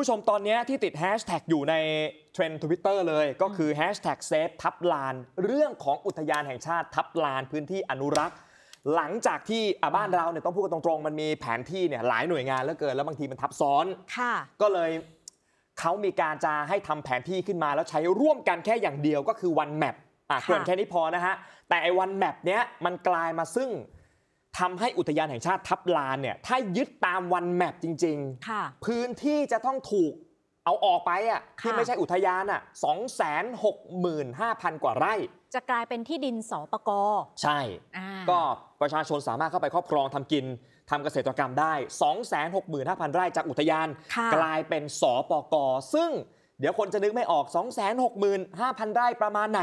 ผู้ชมตอนนี้ที่ติดแฮชแท็กอยู่ในเทรนด์ทวิตเตอร์เลยก็คือแฮชแท็กเซฟทับลานเรื่องของอุทยานแห่งชาติทับลาน พื้นที่อนุรักษ์ หลังจากที่บ้านเราเนี่ยต้องพูดกันตรงๆมันมีแผนที่เนี่ยหลายหน่วยงานเหลือเกินแล้วบางทีมันทับซ้อนก็เลยเขามีการจะให้ทำแผนที่ขึ้นมาแล้วใช้ร่วมกันแค่อย่างเดียวก็คือวันแมปอ่ะเกินแค่นี้พอนะฮะแต่ไอ้วันแมปเนี้ยมันกลายมาซึ่งทำให้อุทยานแห่งชาติทับลานเนี่ยถ้ายึดตามวันแมปจริงๆ พื้นที่จะต้องถูกเอาออกไปอ่ะที่ไม่ใช่อุทยานอ่ะสองแสนหกหมื่นห้าพันกว่าไร่ จะกลายเป็นที่ดินสปก ใช่ ก็ประชาชนสามารถเข้าไปครอบครองทำกินทำเกษตรกรรมได้ 265,000 ไร่จากอุทยาน กลายเป็นสปกซึ่งเดี๋ยวคนจะนึกไม่ออก 265,000ไร่ประมาณไหน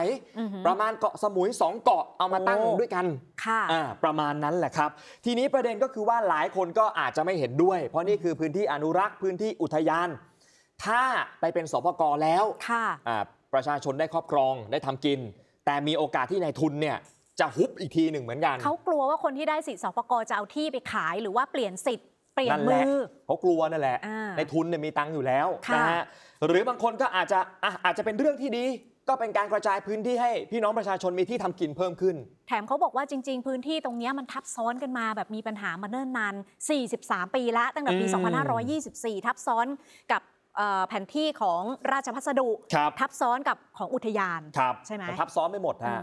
ประมาณเกาะสมุย 2 เกาะเอามาตั้งด้วยกัน ค่ะ ประมาณนั้นแหละครับ ทีนี้ประเด็นก็คือว่าหลายคนก็อาจจะไม่เห็นด้วย เพราะนี่คือพื้นที่อนุรักษ์พื้นที่อุทยาน ถ้าไปเป็นสปกรแล้ว ค่ะ ประชาชนได้ครอบครองได้ทำกิน แต่มีโอกาสที่นายทุนเนี่ยจะฮุบอีกทีหนึ่งเหมือนกัน เขากลัวว่าคนที่ได้สิทธิสปกรจะเอาที่ไปขายหรือว่าเปลี่ยนสิทธิ์เปลี่ยนมือเขากลัวนั่นแหละ ในทุนเนี่ยมีตังค์อยู่แล้วนะฮะหรือบางคนก็อาจจะอาจจะเป็นเรื่องที่ดีก็เป็นการกระจายพื้นที่ให้พี่น้องประชาชนมีที่ทำกินเพิ่มขึ้น แถมเขาบอกว่าจริงๆ พื้นที่ตรงนี้มันทับซ้อนกันมา แบบมีปัญหามาเนิ่นนาน43 ปีละตั้งแต่ปี 2524 ทับซ้อนกับแผนที่ของราชพัสดุทับซ้อนกับของอุทยาน ใช่ไหมทับซ้อนไม่หมดฮะ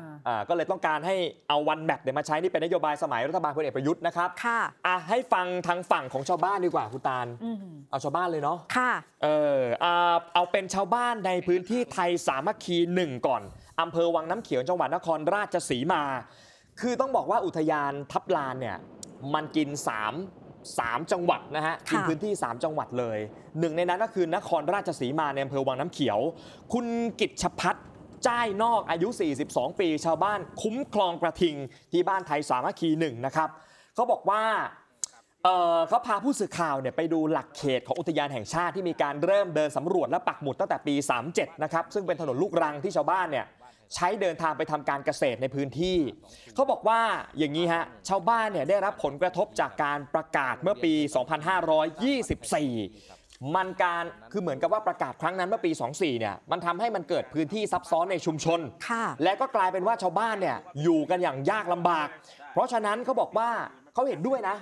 ก็เลยต้องการให้เอาวันแบบเดี๋ยมาใช้นี่เป็นนโยบายสมัยรัฐบาลพลเอกประยุทธ์นะครับค่ะให้ฟังทางฝั่งของชาวบ้านดีกว่าคุณตาลเอาชาวบ้านเลยเนาะค่ะเออเอาเป็นชาวบ้านในพื้นที่ไทยสามัคคีหนึ่งก่อนอำเภอวังน้ำเขียวจังหวัดนครราชสีมา คือต้องบอกว่าอุทยานทับลานเนี่ยมันกิน3 3 จังหวัดนะฮะกินพื้นที่ 3 จังหวัดเลยหนึ่งในนั้นก็คือนครราชสีมาในอำเภอวังน้ำเขียว คุณกิจชพัฒจ้ายนอกอายุ 42 ปีชาวบ้านคุ้มคลองกระทิงที่บ้านไทยสามัคคีหนึ่งนะครับเขาบอกว่าเเขาพาผู้สื่อข่าวเนี่ยไปดูหลักเขตของอุทยานแห่งชาติที่มีการเริ่มเดินสำรวจและปักหมุดตั้งแต่ปี 37 นะครับซึ่งเป็นถนนลูกรังที่ชาวบ้านเนี่ยใช้เดินทางไปทำการเกษตรในพื้นที่ เขาบอกว่าอย่างนี้ฮะชาวบ้านเนี่ยได้รับผลกระทบจากการประกาศเมื่อปี 2524 มันการคือเหมือนกับว่าประกาศครั้งนั้นเมื่อปี 24เนี่ยมันทำให้มันเกิดพื้นที่ซับซ้อนในชุมชน และก็กลายเป็นว่าชาวบ้านเนี่ยอยู่กันอย่างยากลำบาก เพราะฉะนั้นเขาบอกว่าเขาเห็นด้วยนะ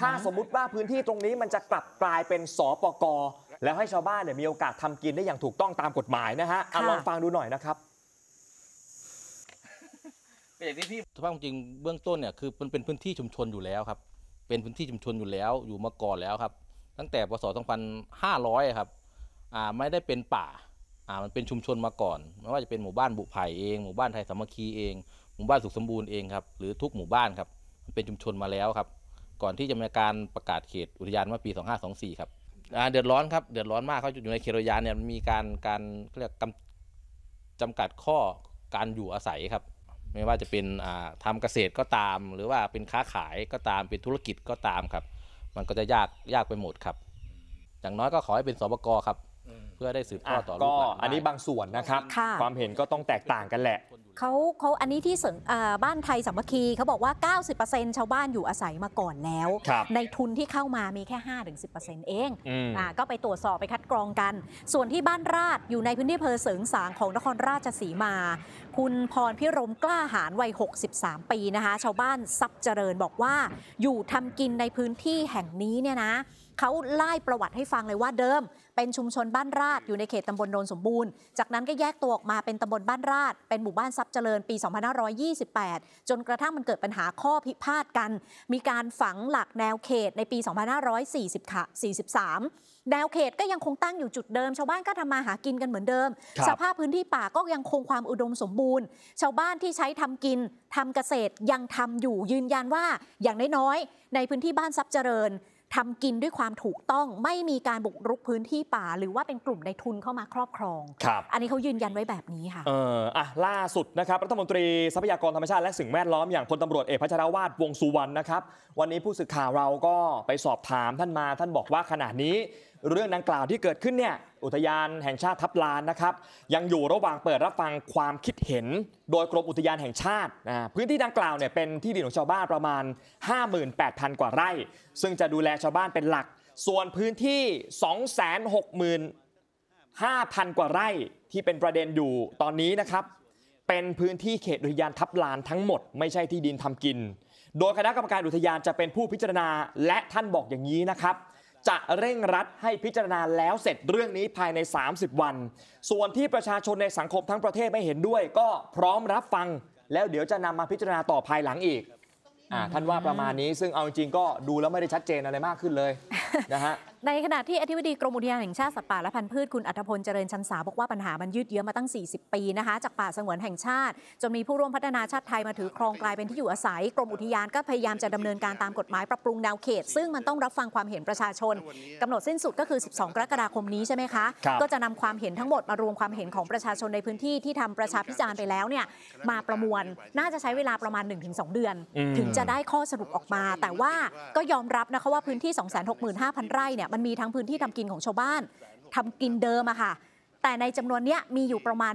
ถ้าสมมุติว่าพื้นที่ตรงนี้มันจะกลับกลายเป็นสปกแล้วให้ชาวบ้านเนี่ยมีโอกาสทำกินได้อย่างถูกต้องตามกฎหมายนะฮะลองฟังดูหน่อยนะครับเป็นอย่างที่พี่สภาพจริงเบื้องต้นเนี่ยคือมันเป็นพื้นที่ชุมชนอยู่แล้วครับเป็นพื้นที่ชุมชนอยู่แล้วอยู่มาก่อนแล้วครับตั้งแต่พศ2500ครับอ่าไม่ได้เป็นป่าอ่ามันเป็นชุมชนมาก่อนไม่ว่าจะเป็นหมู่บ้านบุไผ่เองหมู่บ้านไทยสามัคคีเองหมู่บ้านสุขสมบูรณ์เองครับหรือทุกหมู่บ้านครับมันเป็นชุมชนมาแล้วครับ ก่อนที่จะมีการประกาศเขตอุทยานเมื่อปี 2524 ครับเดือดร้อนครับ เดือดร้อนมากเขาอยู่ในเขตอุทยานเนี่ยมีการการเรียกจำกัดข้อการอยู่อาศัยครับไม่ว่าจะเป็นทำเกษตรก็ตาม หรือว่าเป็นค้าขายก็ตามเป็นธุรกิจก็ตามครับ มันก็จะยากยากไปหมดครับอย่างน้อยก็ขอให้เป็นสบกครับเพื่อได้สืบทอดต่อลูกหลานอันนี้บางส่วนนะครับ ความเห็นก็ต้องแตกต่างกันแหละเขาเขาอันนี้ที่บ้านไทยสามัคคีเขาบอกว่า 90%ชาวบ้านอยู่อาศัยมาก่อนแล้ว ในทุนที่เข้ามามีแค่ 5-10%เองอ่าก็ไปตรวจสอบไปคัดกรองกัน ส่วนที่บ้านราชอยู่ในพื้นที่เพอเสริงสางของนครราชสีมา คุณพรพิรมกล้าหารวัย 63 ปีนะคะชาวบ้านซับเจริญบอกว่า อยู่ทำกินในพื้นที่แห่งนี้เนี่ยนะเขาไล่ประวัติให้ฟังเลยว่าเดิมเป็นชุมชนบ้านราดอยู่ในเขตตำบลโนนสมบูรณ์ จากนั้นก็แยกตัวออกมาเป็นตำบลบ้านราดเป็นหมู่บ้านทรัพย์เจริญปี 2528 จนกระทั่งมันเกิดปัญหาข้อพิพาทกัน มีการฝังหลักแนวเขตในปี 2543 แนวเขตก็ยังคงตั้งอยู่จุดเดิม ชาวบ้านก็ทำมาหากินกันเหมือนเดิม สภาพพื้นที่ป่าก็ยังคงความอุดมสมบูรณ์ ชาวบ้านที่ใช้ทำกินทำเกษตรยังทำอยู่ยืนยันว่าอย่างน้อยๆในพื้นที่บ้านทรัพย์เจริญทำกินด้วยความถูกต้อง ไม่มีการบุกรุกพื้นที่ป่า หรือว่าเป็นกลุ่มในทุนเข้ามาครอบครองครับ อันนี้เขายืนยันไว้แบบนี้ค่ะเอออ่ะ ล่าสุดนะครับรัฐมนตรีทรัพยากรธรรมชาติ และสิ่งแวดล้อมอย่างพลตารวจเอกพัชรวาทวงสุวรรณนะครับ วันนี้ผู้สื่อข่าวเราก็ไปสอบถามท่านมาท่านบอกว่าขณะนี้เรื่องดังกล่าวที่เกิดขึ้นเนี่ยอุทยานแห่งชาติทับลานนะครับ ยังอยู่ระหว่างเปิดรับฟังความคิดเห็น โดยกรมอุทยานแห่งชาตินะพื้นที่ดังกล่าวเนี่ยเป็นที่ดินของชาวบ้านประมาณ 58,000 กว่าไร่ ซึ่งจะดูแลชาวบ้านเป็นหลัก ส่วนพื้นที่265,000 กว่าไร่ที่เป็นประเด็นอยู่ตอนนี้นะครับ เป็นพื้นที่เขตอุทยานทับลานทั้งหมดไม่ใช่ที่ดินทำกิน โดยคณะกรรมการอุทยานจะเป็นผู้พิจารณาและท่านบอกอย่างนี้นะครับจะเร่งรัดให้พิจารณาแล้วเสร็จเรื่องนี้ภายใน 30 วัน ส่วนที่ประชาชนในสังคมทั้งประเทศไม่เห็นด้วย ก็พร้อมรับฟัง แล้วเดี๋ยวจะนำมาพิจารณาต่อภายหลังอีกอท่านว่าประมาณนี้ซึ่งเอาจริงก็ดูแล้วไม่ได้ชัดเจนอะไรมากขึ้นเลยนะฮะในขณะที่อธิบดีกรมอุทยานแห่งชาติสัตว์ป่าและพันธุ์พืชคุณอัธพลเจริญชันสาบอกว่าปัญหามันยืดเยื้อมาตั้ง 40 ปีนะคะจาก ป่าสงวนแห่งชาติจนมีผู้ร่วมพัฒนาชาติไทยมาถือครองกลายเป็นที่อยู่อาศัย กรมอุทยานก็พยายามจะดำเนินการตามกฎหมายปรับปรุงแนวเขต ซึ่งมันต้องรับฟังความเห็นประชาชน กำหนดสิ้นสุดก็คือ 12 กรกฎาคมนี้ใช่ไหมคะ ก็จะนำความเห็นทั้งหมดมารวมความเห็นของประชาชนในพื้นที่ที่ทำประชาพิจารณ์ไปแล้วเนี่ยมาประมวลน่าจะใช้เวลาประมาณ 1-2 เดือน ถึงจะได้ข้อสรุปออกมา แต่ว่าก็ยอมรับนะคะว่าพื้นที่2 6 0 0 0 5,000 ไร่เนี่ยมันมีทั้งพื้นที่ทำกินของชาวบ้าน ทำกินเดิมอะค่ะ แต่ในจำนวนเนี้ยมีอยู่ประมาณ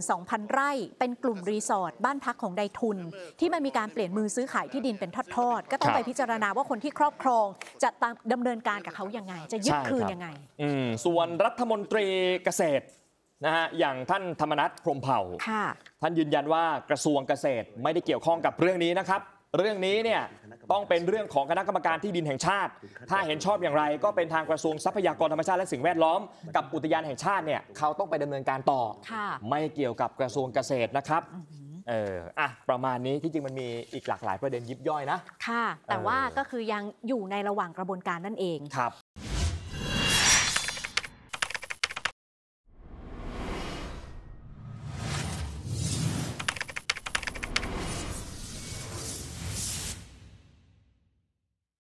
12,000 ไร่เป็นกลุ่มรีสอร์ทบ้านพักของนดทุน ที่มันมีการเปลี่ยนมือซื้อขายที่ดินเป็นทอดๆ ก็ต้องไปพิจารณาว่าคนที่ครอบครองจะดำเนินการกับเขายังไง จะยึดคืนยังไงส่วนรัฐมนตรีเกษตรนะฮะอย่างท่านธรรมนัฐพรมเผ่าท่านยืนยันว่ากระทรวงเกษตรไม่ได้เกี่ยวข้องกับเรื่องนี้นะครับเรื่องนี้เนี่ยต้องเป็นเรื่องของคณะกรรมการที่ดินแห่งชาติ ถ้าเห็นชอบอย่างไรก็เป็นทางกระทรวงทรัพยากรธรรมชาติ และสิ่งแวดล้อมกับอุทยานแห่งชาติเนี่ยเขาต้องไปดำเนินการต่อ ไม่เกี่ยวกับกระทรวงเกษตรนะครับเอออ่ะ ประมาณนี้ที่จริงมันมีอีกหลากหลายประเด็นยิบย่อยนะ ค่ะ แต่ว่าก็คือยังอยู่ในระหว่างกระบวนการนั่นเองครับ